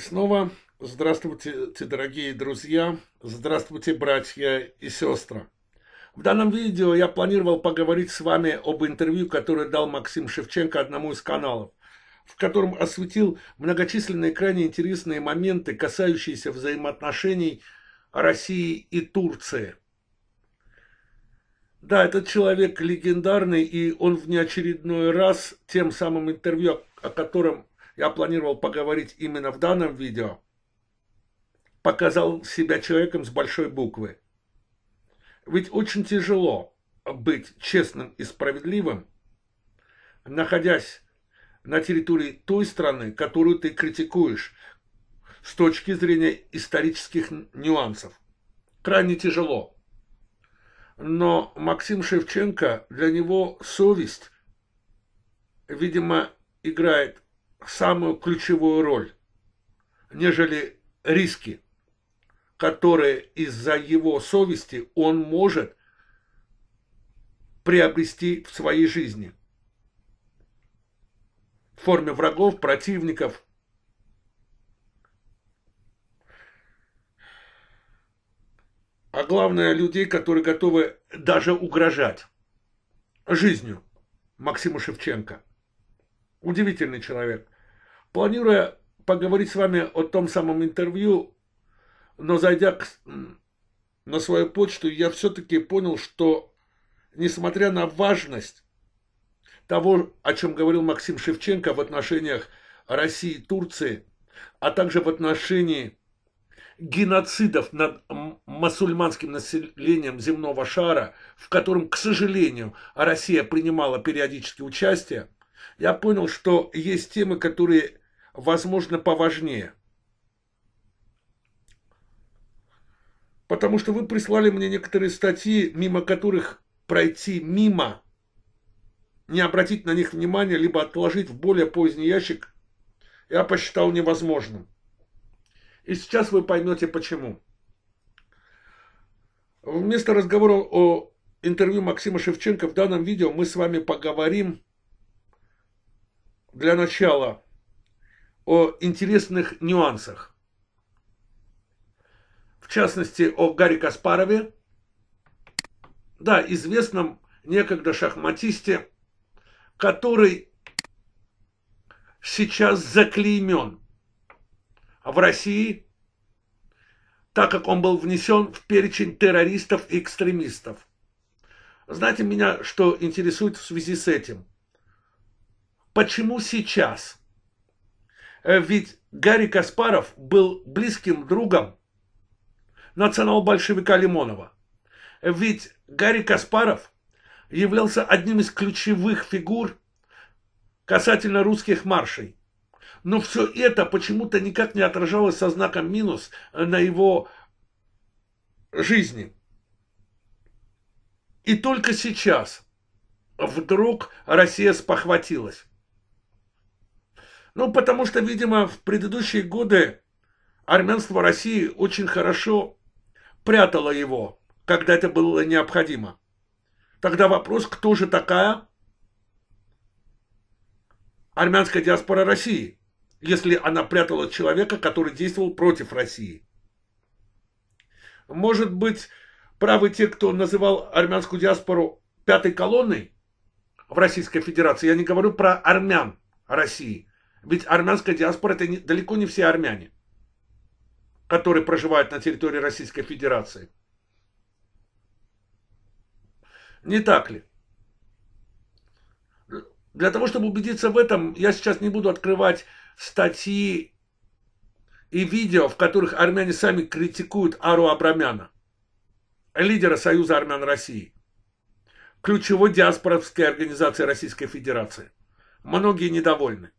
Снова здравствуйте, дорогие друзья, здравствуйте, братья и сестры. В данном видео я планировал поговорить с вами об интервью, которое дал Максим Шевченко одному из каналов, в котором осветил многочисленные крайне интересные моменты, касающиеся взаимоотношений России и Турции. Да, этот человек легендарный, и он в неочередной раз тем самым интервью, о котором я планировал поговорить именно в данном видео, показал себя человеком с большой буквы. Ведь очень тяжело быть честным и справедливым, находясь на территории той страны, которую ты критикуешь, с точки зрения исторических нюансов. Крайне тяжело. Но Максим Шевченко, для него совесть, видимо, играет самую ключевую роль, нежели риски, которые из-за его совести он может приобрести в своей жизни. В форме врагов, противников. А главное, людей, которые готовы даже угрожать жизнью Максима Шевченко – удивительный человек. Планируя поговорить с вами о том самом интервью, но зайдя к, на свою почту, я все-таки понял, что, несмотря на важность того, о чем говорил Максим Шевченко в отношениях России и Турции, а также в отношении геноцидов над мусульманским населением земного шара, в котором, к сожалению, Россия принимала периодически участие – я понял, что есть темы, которые, возможно, поважнее. Потому что вы прислали мне некоторые статьи, мимо которых пройти мимо, не обратить на них внимания, либо отложить в более поздний ящик, я посчитал невозможным. И сейчас вы поймете почему. Вместо разговора о интервью Максима Шевченко в данном видео мы с вами поговорим для начала о интересных нюансах. В частности, о Гарри Каспарове, да, известном некогда шахматисте, который сейчас заклеймен в России, так как он был внесен в перечень террористов и экстремистов. Знаете меня, что интересует в связи с этим – Почему сейчас? Э, ведь Гарри Каспаров был близким другом национал-большевика Лимонова. Э, ведь Гарри Каспаров являлся одним из ключевых фигур касательно русских маршей. Но все это почему-то никак не отражалось со знаком минус э, на его жизни. И только сейчас вдруг Россия спохватилась. Ну, потому что, видимо, в предыдущие годы армянство России очень хорошо прятало его, когда это было необходимо. Тогда вопрос, кто же такая армянская диаспора России, если она прятала человека, который действовал против России. Может быть, правы те, кто называл армянскую диаспору пятой колонной в Российской Федерации. Я не говорю про армян России. Ведь армянская диаспора – это не, далеко не все армяне, которые проживают на территории Российской Федерации. Не так ли? Для того, чтобы убедиться в этом, я сейчас не буду открывать статьи и видео, в которых армяне сами критикуют Ару Абрамяна, лидера Союза армян России, ключевой диаспоровской организации Российской Федерации. Многие недовольны.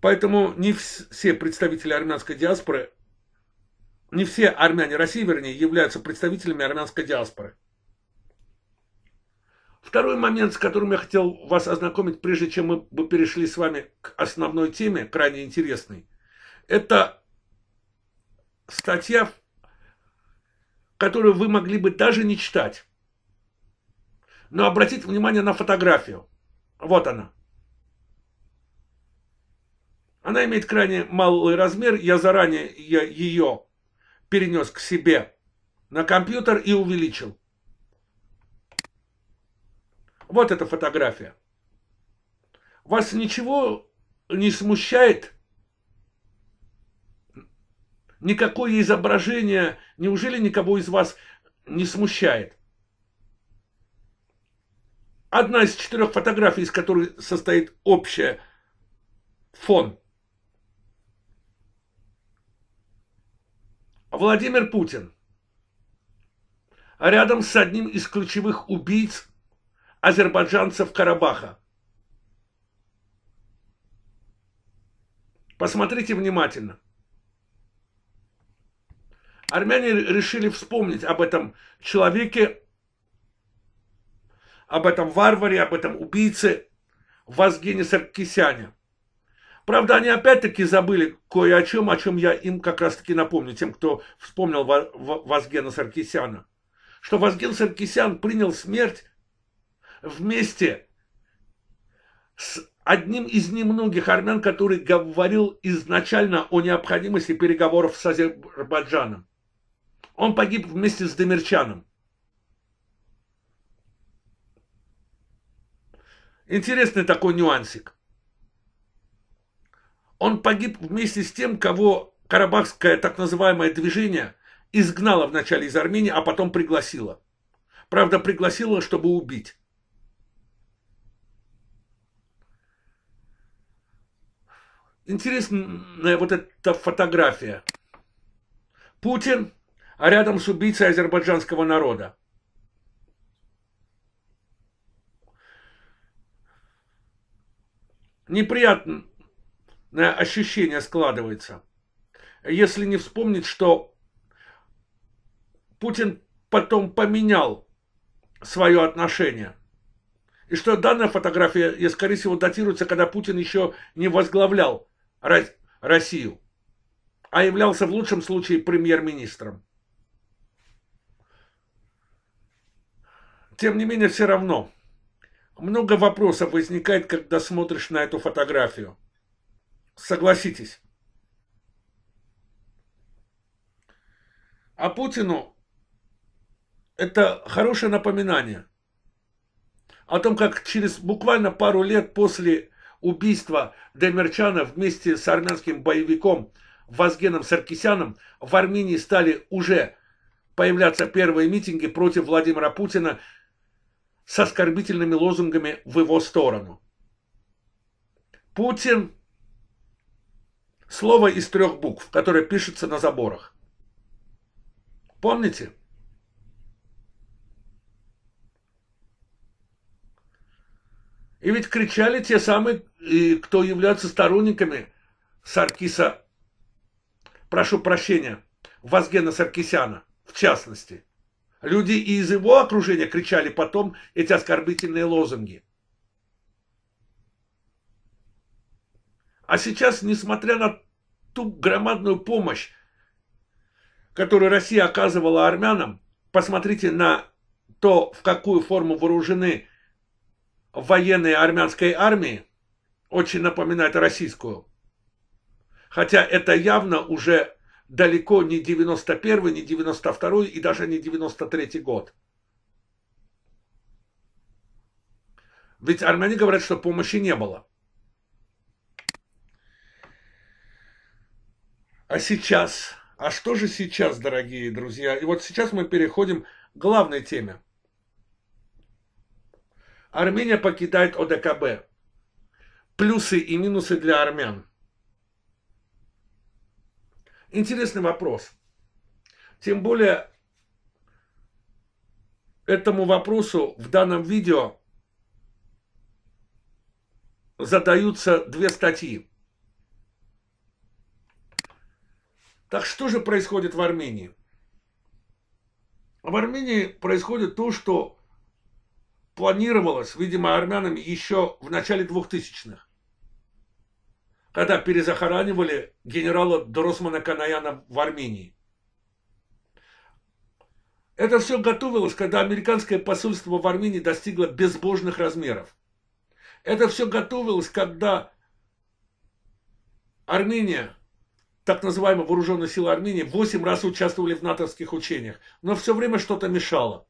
Поэтому не все представители армянской диаспоры, не все армяне России, вернее, являются представителями армянской диаспоры. Второй момент, с которым я хотел вас ознакомить, прежде чем мы бы перешли с вами к основной теме, крайне интересной, это статья, которую вы могли бы даже не читать. Но обратить внимание на фотографию. Вот она. Она имеет крайне малый размер, я заранее я ее перенес к себе на компьютер и увеличил. Вот эта фотография. Вас ничего не смущает? Никакое изображение, неужели никого из вас не смущает? Одна из четырех фотографий, из которой состоит общая фон – Владимир Путин рядом с одним из ключевых убийц азербайджанцев Карабаха. Посмотрите внимательно. Армяне решили вспомнить об этом человеке, об этом варваре, об этом убийце Вазгине Саркисяне. Правда, они опять-таки забыли кое о чем, о чем я им как раз-таки напомню, тем, кто вспомнил Вазгена Саркисяна. Что Вазген Саркисян принял смерть вместе с одним из немногих армян, который говорил изначально о необходимости переговоров с Азербайджаном. Он погиб вместе с Демирчаном. Интересный такой нюансик. Он погиб вместе с тем, кого карабахское так называемое движение изгнало вначале из Армении, а потом пригласило. Правда, пригласило, чтобы убить. Интересная вот эта фотография. Путин, а рядом с убийцей азербайджанского народа. Неприятно, ощущение складывается. Если не вспомнить, что Путин потом поменял свое отношение. И что данная фотография, я, скорее всего, датируется, когда Путин еще не возглавлял Россию, а являлся в лучшем случае премьер-министром. Тем не менее, все равно, много вопросов возникает, когда смотришь на эту фотографию. Согласитесь. А Путину это хорошее напоминание о том, как через буквально пару лет после убийства Демерчана вместе с армянским боевиком Вазгеном Саркисяном в Армении стали уже появляться первые митинги против Владимира Путина с оскорбительными лозунгами в его сторону. Путин Слово из трех букв, которое пишется на заборах. Помните? И ведь кричали те самые, кто являются сторонниками Саркиса, прошу прощения, Вазгена Саркисяна, в частности. Люди из его окружения кричали потом эти оскорбительные лозунги. А сейчас, несмотря на ту громадную помощь, которую Россия оказывала армянам, посмотрите на то, в какую форму вооружены военные армянской армии, очень напоминает российскую. Хотя это явно уже далеко не 91 не 92 и даже не 93 год. Ведь армяне говорят, что помощи не было. А сейчас? А что же сейчас, дорогие друзья? И вот сейчас мы переходим к главной теме. Армения покидает ОДКБ. Плюсы и минусы для армян. Интересный вопрос. Тем более, этому вопросу в данном видео задаются две статьи. Так что же происходит в Армении? В Армении происходит то, что планировалось, видимо, армянами еще в начале 2000-х, когда перезахоранивали генерала Дросмана Канаяна в Армении. Это все готовилось, когда американское посольство в Армении достигло безбожных размеров. Это все готовилось, когда Армения так называемые вооруженные силы Армении 8 раз участвовали в натовских учениях, но все время что-то мешало.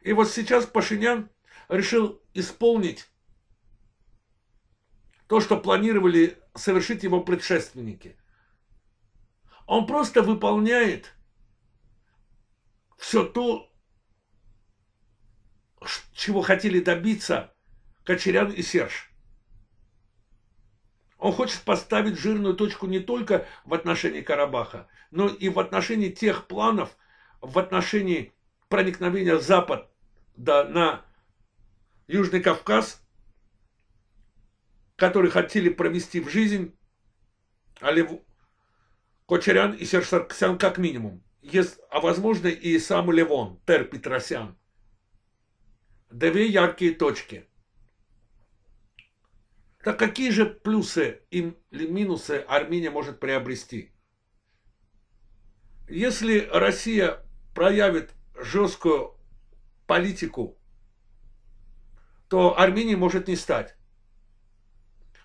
И вот сейчас Пашинян решил исполнить то, что планировали совершить его предшественники. Он просто выполняет все то, чего хотели добиться Кочерян и Серж. Он хочет поставить жирную точку не только в отношении Карабаха, но и в отношении тех планов, в отношении проникновения Запада на Южный Кавказ, которые хотели провести в жизнь Алев Кочерян и Серж Сарксян как минимум, а возможно и сам Левон, Тер Петросян. Две яркие точки – так какие же плюсы или минусы Армения может приобрести? Если Россия проявит жесткую политику, то Армении может не стать.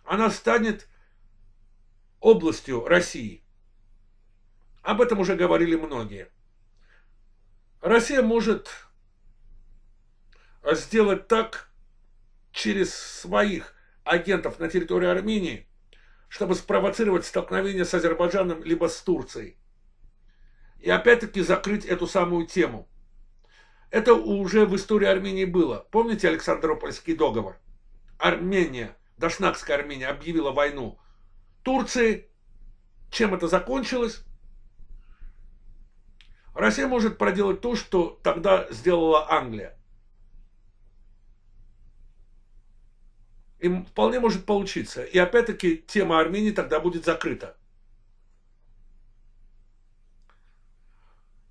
Она станет областью России. Об этом уже говорили многие. Россия может сделать так через своих агентов на территории Армении, чтобы спровоцировать столкновение с Азербайджаном либо с Турцией. И опять-таки закрыть эту самую тему. Это уже в истории Армении было. Помните Александропольский договор? Армения, Дашнакская Армения объявила войну Турции. Чем это закончилось? Россия может проделать то, что тогда сделала Англия. им вполне может получиться. И опять-таки тема Армении тогда будет закрыта.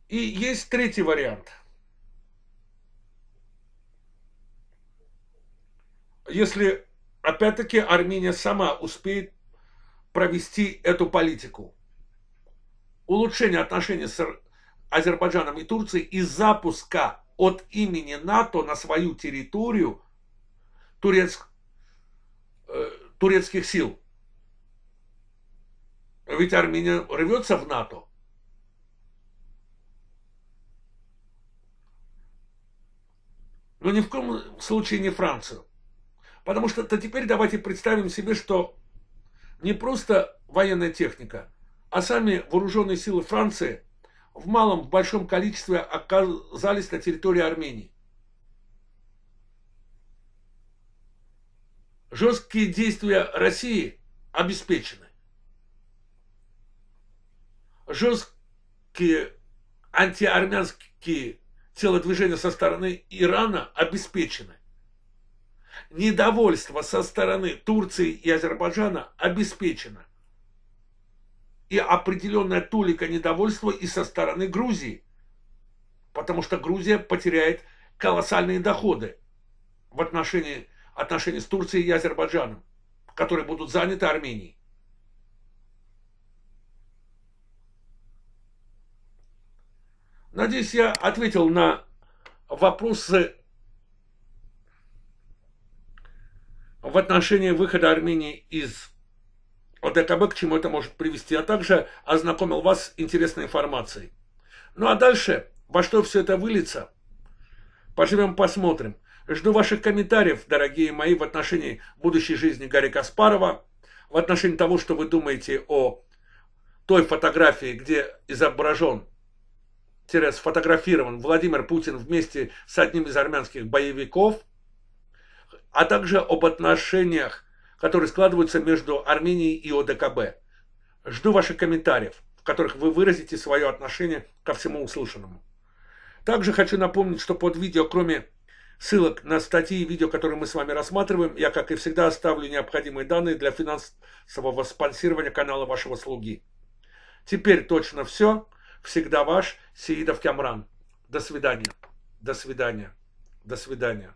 И есть третий вариант. Если, опять-таки, Армения сама успеет провести эту политику. Улучшение отношений с Азербайджаном и Турцией и запуска от имени НАТО на свою территорию турецкого турецких сил. Ведь Армения рвется в НАТО. Но ни в коем случае не Францию. Потому что то теперь давайте представим себе, что не просто военная техника, а сами вооруженные силы Франции в малом, в большом количестве оказались на территории Армении. жесткие действия России обеспечены. Жесткие антиармянские телодвижения со стороны Ирана обеспечены. Недовольство со стороны Турции и Азербайджана обеспечено. И определенная толика недовольства и со стороны Грузии. Потому что Грузия потеряет колоссальные доходы в отношении отношения с Турцией и Азербайджаном, которые будут заняты Арменией. Надеюсь, я ответил на вопросы в отношении выхода Армении из ОДКБ, к чему это может привести, а также ознакомил вас с интересной информацией. Ну а дальше, во что все это выльется, поживем посмотрим. Жду ваших комментариев, дорогие мои, в отношении будущей жизни Гарри Каспарова, в отношении того, что вы думаете о той фотографии, где изображен сфотографирован Владимир Путин вместе с одним из армянских боевиков, а также об отношениях, которые складываются между Арменией и ОДКБ. Жду ваших комментариев, в которых вы выразите свое отношение ко всему услышанному. Также хочу напомнить, что под видео, кроме ссылок на статьи и видео, которые мы с вами рассматриваем, я, как и всегда, оставлю необходимые данные для финансового спонсирования канала вашего слуги. Теперь точно все. Всегда ваш Сеидов Кямран. До свидания. До свидания. До свидания.